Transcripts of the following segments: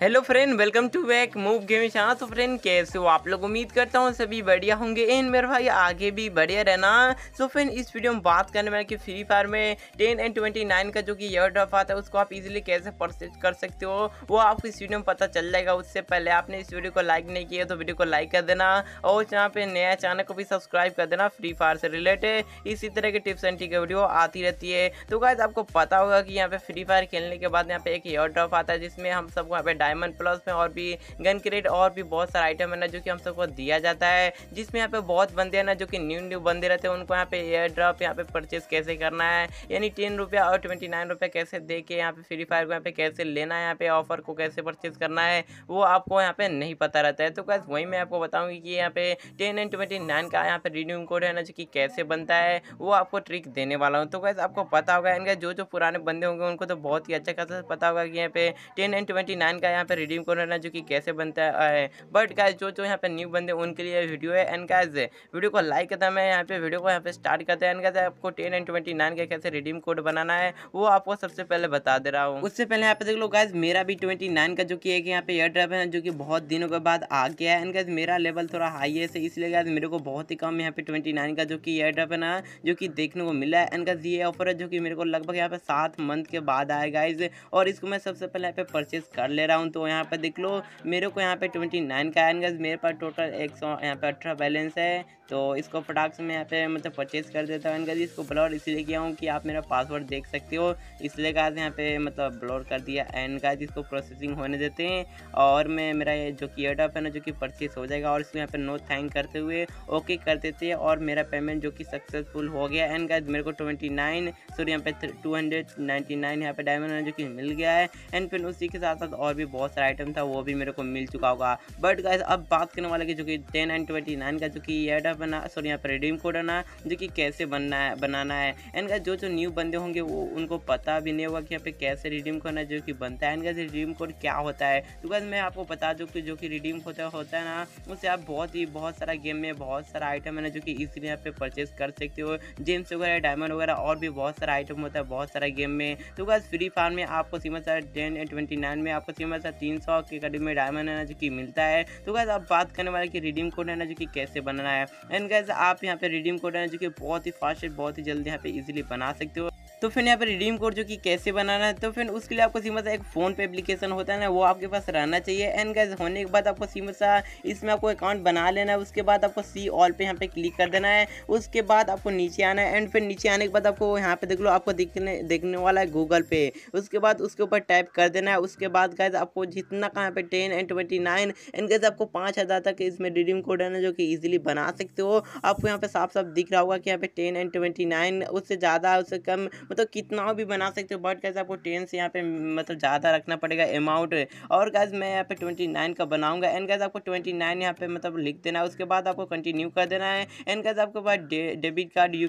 hello friend welcome to back move game Shah तो friend कैसे हो आप लोग उम्मीद करता हूँ सभी बढ़िया होंगे एंड मेरे भाई आगे भी बढ़िया रहना सो फ्रेंड इस वीडियो में बात करने वाले कि फ्री फायर में टेन एंड ट्वेंटी नाइन का जो कि एयर ड्रॉप आता है उसको आप इजीली कैसे परचेज कर सकते हो वो आपको इस वीडियो में पता चल जाएगा उससे पहले आपने इस वीडियो को लाइक नहीं किया तो वीडियो को लाइक कर देना और जहाँ पर नया चैनल को भी सब्सक्राइब कर देना फ्री फायर से रिलेटेड इसी तरह के टिप्स एंड टीके वीडियो आती रहती है तो गाइज आपको पता होगा कि यहाँ पे फ्री फायर खेलने के बाद यहाँ पे एक एयर ड्रॉप आता है जिसमें हम सबको यहाँ पे डायमंड प्लस में और भी गन क्रेट और भी बहुत सारा आइटम है ना जो कि हम सबको दिया जाता है जिसमें यहाँ पे बहुत बंदे हैं ना जो कि न्यू न्यू बंदे रहते हैं उनको यहाँ पे एयर ड्रॉप यहाँ पे परचेज कैसे करना है यानी टेन रुपया और ट्वेंटी नाइन रुपया कैसे दे के यहाँ पे फ्री फायर को यहाँ पे कैसे लेना है यहाँ पे ऑफर को कैसे परचेज करना है वो आपको यहाँ पे नहीं पता रहता है तो कैसे वही मैं आपको बताऊँगी कि यहाँ पे टेन एंड ट्वेंटी नाइन का यहाँ पे रिडीम कोड है ना जो कि कैसे बनता है वो आपको ट्रिक देने वाला हूँ तो कैसे आपको पता होगा इनका जो जो पुराने बंदे होंगे उनको तो बहुत ही अच्छा खासा पता होगा कि यहाँ पे टेन एंड ट्वेंटी नाइन का यहाँ पे रिडीम कोड रहना जो कि कैसे बनता है बट क्या जो जो यहाँ पे न्यू बंदे उनके लिए वीडियो है एंड गाइज वीडियो को लाइक करता है यहाँ पे वीडियो को यहाँ पे स्टार्ट करते हैं एंड गाइज आपको टेन एंड ट्वेंटी नाइन का कैसे रिडीम कोड बनाना है वो आपको सबसे पहले बता दे रहा हूँ उससे पहले यहाँ पे देख लो गाइज मेरा भी ट्वेंटी का जो कि एक यहाँ पे एयर ड्राइव है जो कि बहुत दिनों के बाद आ गया है एंड गाइज मेरा लेवल थोड़ा हाई है इसलिए गाइज मेरे को बहुत ही कम यहाँ पे ट्वेंटी का जो कि एयर ड्राइव है ना जो कि देखने को मिला है एंड गाइज ये ऑफर है जो कि मेरे को लगभग यहाँ पे सात मंथ के बाद आएगा इसे और इसको मैं सबसे पहले यहाँ पे परचेज कर ले रहा हूँ हूँ तो यहाँ पर देख लो मेरे को यहाँ पे ट्वेंटी नाइन का आएंगे मेरे पास टोटल एक सौ यहाँ पे अठारह बैलेंस है तो इसको फटाक से मैं यहाँ पे मतलब परचेज कर देता हूँ एनगज इसको ब्लॉर इसलिए किया हूँ कि आप मेरा पासवर्ड देख सकते हो इसलिए कहा यहाँ पे मतलब ब्लॉर कर दिया एंड का इसको प्रोसेसिंग होने देते हैं और मैं मेरा ये जो की एडअप है ना जो कि परचेस हो जाएगा और इसको यहाँ पे नो थैंक करते हुए ओके कर देते हैं और मेरा पेमेंट जो कि सक्सेसफुल हो गया एंड का मेरे को ट्वेंटी नाइन सॉरी यहाँ पे टू हंड्रेड नाइन्टी नाइन यहाँ पे डायमंड जो कि मिल गया है एंड फिर उसी के साथ साथ और भी बहुत सारा आइटम था वो भी मेरे को मिल चुका होगा बट गाइज अब बात करने वाले की जो कि टेन एंड ट्वेंटी नाइन का जो कि एडा बना सॉरी यहाँ पर रिडीम कोड है ना जो कि कैसे बनना है बनाना है एंड गाइज जो जो न्यू बंदे होंगे वो उनको पता भी नहीं होगा कि यहाँ पे कैसे रिडीम करना है जो कि बनता है एंड गाइज रिडीम कोड क्या होता है तो गाइज मैं आपको बता दूँ कि जो कि रिडीम होता होता है ना उससे आप बहुत ही बहुत सारा गेम में बहुत सारा आइटम है ना जो कि इसलिए यहाँ पे परचेज कर सकते हो जेम्स वगैरह डायमंड वगैरह और भी बहुत सारा आइटम होता है बहुत सारा गेम में तो गाइज फ्री फायर में आपको सीमत सारा टेन एंड ट्वेंटी नाइन में आपको सीमत सा तीन सौ के करीब में डायमंड है ना जो कि मिलता है तो गैस आप बात करने वाले कि रिडीम कोड है ना जो कि कैसे बनाना है एंड गैस आप यहाँ पे रिडीम कोड है जो कि बहुत ही फास्ट है बहुत ही जल्दी यहाँ पे इजिली बना सकते हो तो फिर यहाँ पर रिडीम कोड जो कि कैसे बनाना है तो फिर उसके लिए आपको सीमा सा एक फ़ोन पे एप्लीकेशन होता है ना वो आपके पास रहना चाहिए एंड गैस होने के बाद आपको सीमा सा इसमें आपको अकाउंट बना लेना है उसके बाद आपको सी ऑल पे यहाँ पे क्लिक कर देना है उसके बाद आपको नीचे आना है एंड फिर नीचे आने के बाद आपको यहाँ पे देख लो आपको दिखने देखने वाला है गूगल पे उसके बाद उसके ऊपर टाइप कर देना है उसके बाद गैस आपको जितना का यहाँ पे ten and twenty nine and guys आपको पाँच हज़ार तक इसमें रिडीम कोड है ना जो कि ईजिली बना सकते हो आपको यहाँ पे साफ साफ दिख रहा होगा कि यहाँ पे टेन एंड ट्वेंटी नाइन उससे ज़्यादा उससे कम मतलब कितना भी बना सकते हो बट कैसे आपको टेन से यहाँ पे मतलब ज़्यादा रखना पड़ेगा अमाउंट और गैस मैं यहाँ पे ट्वेंटी नाइन का बनाऊंगा एंड गैस आपको ट्वेंटी नाइन यहाँ पे मतलब लिख देना है उसके बाद आपको कंटिन्यू कर देना है एंड गैस आपके पास डेबिट कार्ड यू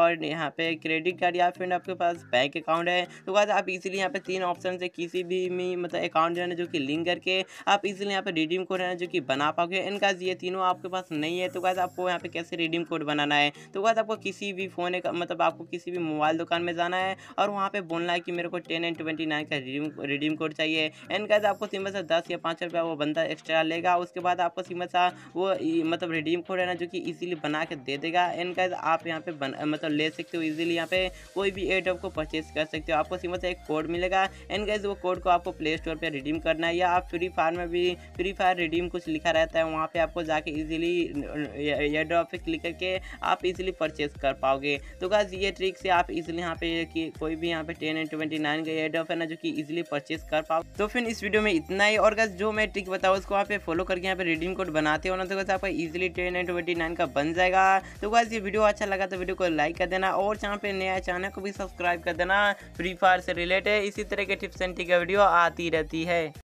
और यहाँ पे क्रेडिट कार्ड या फिर आपके पास बैंक अकाउंट है तो गैस आप इसीलिए यहाँ पे तीन ऑप्शन से किसी भी मतलब अकाउंट देना जो कि लिंक करके आप इसीलिए यहाँ पे रिडीम कोड है जो कि बना पाओगे एंड गैस ये तीनों आपके पास नहीं है तो गैस आपको यहाँ पे कैसे रिडीम कोड बनाना है तो गैस आपको किसी भी फ़ोन मतलब आपको किसी भी मोबाइल दुकान में में जाना है और वहाँ पे बोलना है कि मेरे को टेन एंड ट्वेंटी नाइन का रिडीम रिडीम कोड चाहिए एंड कैसे आपको सिमत सा दस या पाँच रुपया वो बंदा एक्स्ट्रा लेगा उसके बाद आपको सिमत सा वो मतलब रिडीम कोड है ना जो कि ईजिली बना के दे देगा एंड कैसे आप यहाँ पे मतलब ले सकते हो ईजिली यहाँ पे कोई भी एड को परचेज कर सकते हो आपको सिमत सा एक कोड मिलेगा एंड कैसे वो कोड को आपको प्ले स्टोर पर रिडीम करना है या आप फ्री फायर में भी फ्री फायर रिडीम कुछ लिखा रहता है वहाँ पर आपको जाके ईजिली एड ऑफ पर क्लिक करके आप इजिली परचेज कर पाओगे तो गैस ये ट्रिक से आप इजिली यहाँ पे कि कोई भी यहाँ पे टेन एंड ट्वेंटी नाइन का ऑफ है ना जो कि इजीली परचेज कर पाओ तो फिर इस वीडियो में इतना ही और जो मैं ट्रिक बताऊँ उसको आप फॉलो करके यहाँ पे रिडीम कोड बनाते हो ना तो आपका easily ten and twenty nine का बन जाएगा तो बस ये वीडियो अच्छा लगा तो वीडियो को लाइक कर देना और यहाँ पे नया चैनल को भी सब्सक्राइब कर देना फ्री फायर से रिलेटेड इसी तरह के टिप्स एंड टिक वीडियो आती रहती है